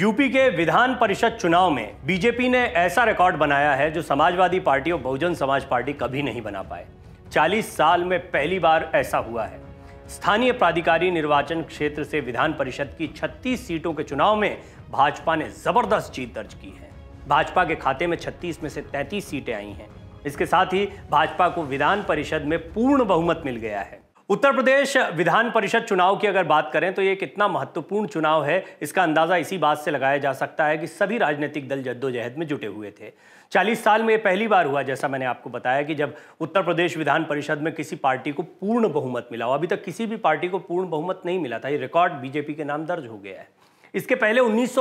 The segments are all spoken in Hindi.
यूपी के विधान परिषद चुनाव में बीजेपी ने ऐसा रिकॉर्ड बनाया है जो समाजवादी पार्टी और बहुजन समाज पार्टी कभी नहीं बना पाए 40 साल में पहली बार ऐसा हुआ है स्थानीय प्राधिकारी निर्वाचन क्षेत्र से विधान परिषद की 36 सीटों के चुनाव में भाजपा ने जबरदस्त जीत दर्ज की है भाजपा के खाते में 36 में से 33 सीटें आई हैं इसके साथ ही भाजपा को विधान परिषद में पूर्ण बहुमत मिल गया है उत्तर प्रदेश विधान परिषद चुनाव की अगर बात करें तो ये कितना महत्वपूर्ण चुनाव है इसका अंदाजा इसी बात से लगाया जा सकता है कि सभी राजनीतिक दल जद्दोजहद में जुटे हुए थे 40 साल में ये पहली बार हुआ जैसा मैंने आपको बताया कि जब उत्तर प्रदेश विधान परिषद में किसी पार्टी को पूर्ण बहुमत मिला हो अभी तक किसी भी पार्टी को पूर्ण बहुमत नहीं मिला था ये रिकॉर्ड बीजेपी के नाम दर्ज हो गया है इसके पहले उन्नीस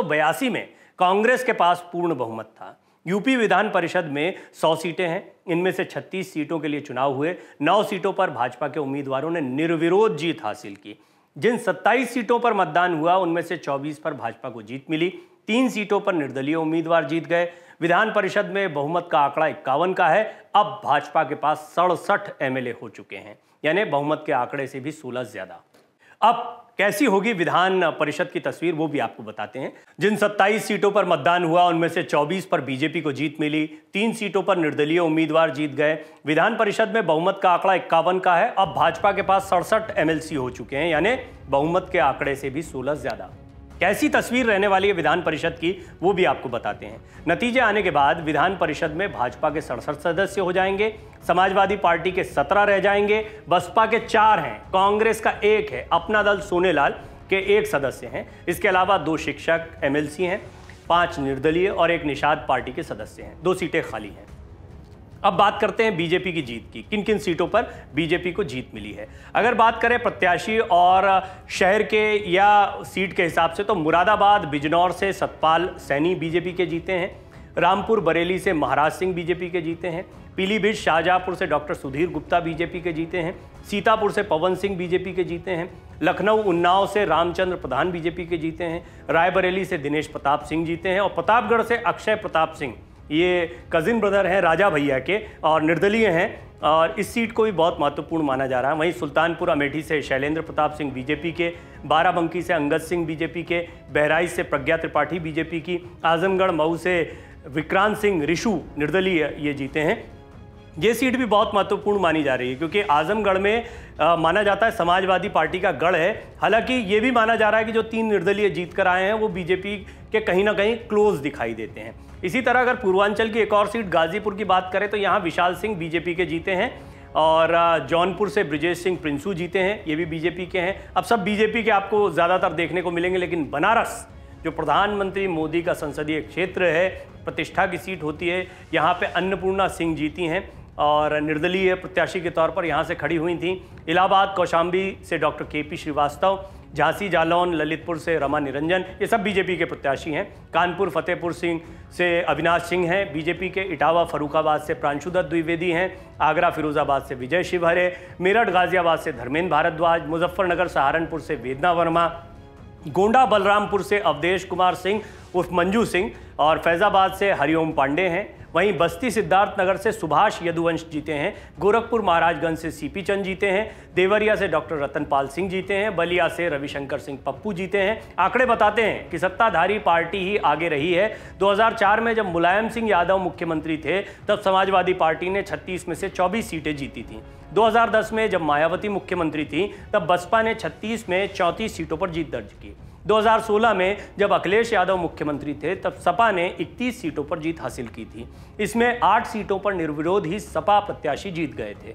में कांग्रेस के पास पूर्ण बहुमत था यूपी विधान परिषद में 100 सीटें हैं इनमें से 36 सीटों के लिए चुनाव हुए 9 सीटों पर भाजपा के उम्मीदवारों ने निर्विरोध जीत हासिल की जिन 27 सीटों पर मतदान हुआ उनमें से 24 पर भाजपा को जीत मिली तीन सीटों पर निर्दलीय उम्मीदवार जीत गए विधान परिषद में बहुमत का आंकड़ा इक्यावन का है अब भाजपा के पास सड़सठ एमएलए हो चुके हैं यानी बहुमत के आंकड़े से भी सोलह ज्यादा अब कैसी होगी विधान परिषद की तस्वीर वो भी आपको बताते हैं जिन 27 सीटों पर मतदान हुआ उनमें से 24 पर बीजेपी को जीत मिली तीन सीटों पर निर्दलीय उम्मीदवार जीत गए विधान परिषद में बहुमत का आंकड़ा इक्यावन का है अब भाजपा के पास सड़सठ एमएलसी हो चुके हैं यानी बहुमत के आंकड़े से भी सोलह ज्यादा कैसी तस्वीर रहने वाली है विधान परिषद की वो भी आपको बताते हैं नतीजे आने के बाद विधान परिषद में भाजपा के सड़सठ सदस्य हो जाएंगे समाजवादी पार्टी के सत्रह रह जाएंगे बसपा के चार हैं कांग्रेस का एक है अपना दल सोनेलाल के एक सदस्य हैं इसके अलावा दो शिक्षक एमएलसी हैं पांच निर्दलीय और एक निषाद पार्टी के सदस्य हैं दो सीटें खाली हैं अब बात करते हैं बीजेपी की जीत की किन किन सीटों पर बीजेपी को जीत मिली है अगर बात करें प्रत्याशी और शहर के या सीट के हिसाब से तो मुरादाबाद बिजनौर से सतपाल सैनी बीजेपी के जीते हैं रामपुर बरेली से महाराज सिंह बीजेपी के जीते हैं पीलीभीत शाहजहाँपुर से डॉक्टर सुधीर गुप्ता बीजेपी के जीते हैं सीतापुर से पवन सिंह बीजेपी के जीते हैं लखनऊ उन्नाव से रामचंद्र प्रधान बीजेपी के जीते हैं रायबरेली से दिनेश प्रताप सिंह जीते हैं और प्रतापगढ़ से अक्षय प्रताप सिंह ये कज़िन ब्रदर हैं राजा भैया के और निर्दलीय हैं और इस सीट को भी बहुत महत्वपूर्ण माना जा रहा है वहीं सुल्तानपुर अमेठी से शैलेंद्र प्रताप सिंह बीजेपी के बाराबंकी से अंगद सिंह बीजेपी के बहराइच से प्रज्ञा त्रिपाठी बीजेपी की आजमगढ़ मऊ से विक्रांत सिंह रिशु निर्दलीय ये जीते हैं ये सीट भी बहुत महत्वपूर्ण मानी जा रही है क्योंकि आजमगढ़ में आ, माना जाता है समाजवादी पार्टी का गढ़ है हालांकि ये भी माना जा रहा है कि जो तीन निर्दलीय जीत कर आए हैं वो बीजेपी के कहीं ना कहीं क्लोज दिखाई देते हैं इसी तरह अगर पूर्वांचल की एक और सीट गाजीपुर की बात करें तो यहाँ विशाल सिंह बीजेपी के जीते हैं और जौनपुर से ब्रिजेश सिंह प्रिंसू जीते हैं ये भी बीजेपी के हैं अब सब बीजेपी के आपको ज़्यादातर देखने को मिलेंगे लेकिन बनारस जो प्रधानमंत्री मोदी का संसदीय क्षेत्र है प्रतिष्ठा की सीट होती है यहाँ पे अन्नपूर्णा सिंह जीती हैं और निर्दलीय प्रत्याशी के तौर पर यहाँ से खड़ी हुई थी इलाहाबाद कौशाम्बी से doctor K P Srivastava Jhansi Jalaun Lalitpur से रमा निरंजन ये सब बीजेपी के प्रत्याशी हैं कानपुर फतेहपुर सिंह से अविनाश सिंह हैं बीजेपी के इटावा फरुखाबाद से प्रांशुदत्त द्विवेदी हैं आगरा फिरोजाबाद से विजय शिवहरे मेरठ गाजियाबाद से धर्मेंद्र भारद्वाज मुजफ्फरनगर सहारनपुर से वेदना वर्मा गोंडा बलरामपुर से अवधेश कुमार सिंह उर्फ मंजू सिंह और फैज़ाबाद से हरिओम पांडे हैं वहीं बस्ती सिद्धार्थनगर से सुभाष यदुवंश जीते हैं गोरखपुर महाराजगंज से सीपी चंद जीते हैं देवरिया से डॉक्टर रतनपाल सिंह जीते हैं बलिया से रविशंकर सिंह पप्पू जीते हैं आंकड़े बताते हैं कि सत्ताधारी पार्टी ही आगे रही है 2004 में जब मुलायम सिंह यादव मुख्यमंत्री थे तब समाजवादी पार्टी ने 36 में से 24 सीटें जीती थीं 2010 में जब मायावती मुख्यमंत्री थी तब बसपा ने 36 में चौंतीस सीटों पर जीत दर्ज की 2016 में जब अखिलेश यादव मुख्यमंत्री थे तब सपा ने 31 सीटों पर जीत हासिल की थी इसमें 8 सीटों पर निर्विरोध ही सपा प्रत्याशी जीत गए थे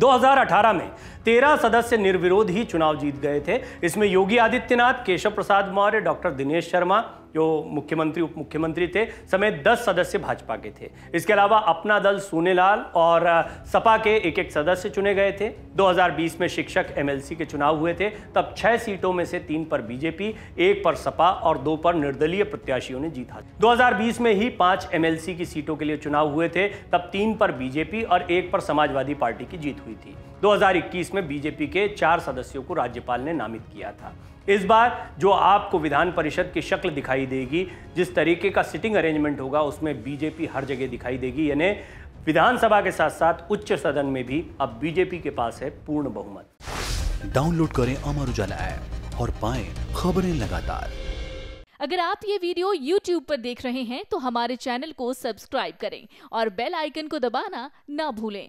2018 में 13 सदस्य निर्विरोध ही चुनाव जीत गए थे इसमें योगी आदित्यनाथ केशव प्रसाद मौर्य डॉक्टर दिनेश शर्मा जो मुख्यमंत्री उप मुख्यमंत्री थे समेत दस सदस्य भाजपा के थे इसके अलावा अपना दल सोनेलाल और सपा के एक एक सदस्य चुने गए थे 2020 में शिक्षक एमएलसी के चुनाव हुए थे तब छह सीटों में से तीन पर बीजेपी एक पर सपा और दो पर निर्दलीय प्रत्याशियों ने जीता 2020 में ही पांच एमएलसी की सीटों के लिए चुनाव हुए थे तब तीन पर बीजेपी और एक पर समाजवादी पार्टी की जीत हुई थी 2021 में बीजेपी के चार सदस्यों को राज्यपाल ने नामित किया था इस बार जो आपको विधान परिषद की शक्ल दिखाई देगी जिस तरीके का सिटिंग अरेंजमेंट होगा उसमें बीजेपी हर जगह दिखाई देगी यानी विधानसभा के साथ साथ उच्च सदन में भी अब बीजेपी के पास है पूर्ण बहुमत डाउनलोड करें अमर उजाला ऐप और पाए खबरें लगातार अगर आप ये वीडियो YouTube पर देख रहे हैं तो हमारे चैनल को सब्सक्राइब करें और बेल आइकन को दबाना ना भूलें